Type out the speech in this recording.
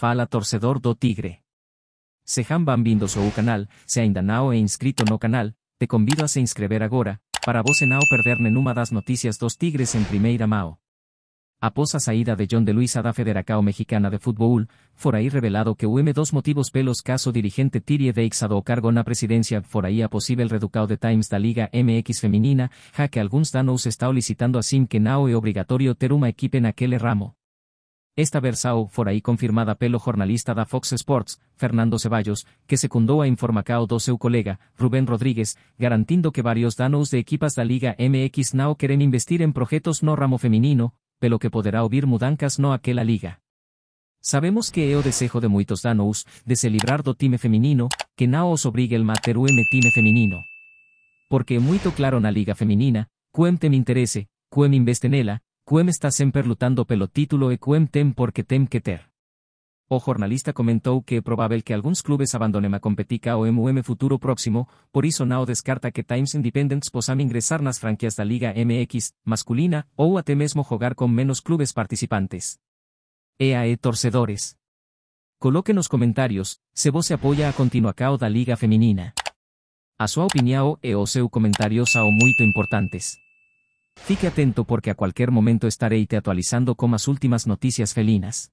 Fala torcedor do tigre. Sejam van vindos su canal, se ainda nao e inscrito no canal, te convido a se inscrever agora, para en Ao perder nenhuma das noticias dos tigres en em primera mao. Após a saída de John de Luisa da Federacao Mexicana de Fútbol, for aí revelado que UM dos motivos pelos caso dirigente Tirie de exado cargo na presidencia for aí a posible reducao de times da Liga MX feminina, ja que alguns danos está solicitando assim que nao é obligatorio ter uma equipe naquele ramo. Esta versao por ahí confirmada pelo jornalista da Fox Sports, Fernando Ceballos, que secundó a Informacao 2 seu colega, Rubén Rodríguez, garantindo que varios danos de equipas da Liga MX now quieren investir en proyectos no ramo femenino, pero que podrá oír mudancas no aquella liga. Sabemos que é o desejo de muitos danos de celebrar time femenino, que Nao os el mater o time femenino. Porque muy muito claro na liga femenina, te me interese, cuem investe nela, quem está sempre lutando pelo título e quem tem porque tem que ter. O jornalista comentó que es probable que algunos clubes abandonen a competica o MUM futuro próximo, por eso Nao descarta que times independents possam ingressar nas franquias da Liga MX, masculina, ou até mesmo jugar con menos clubes participantes. EAE torcedores. coloquen los comentários, se se apoya a continuação da Liga Femenina. A sua opinião e o comentarios comentários são muito importantes. Fique atento porque a cualquier momento estaré y te actualizando con las últimas noticias felinas.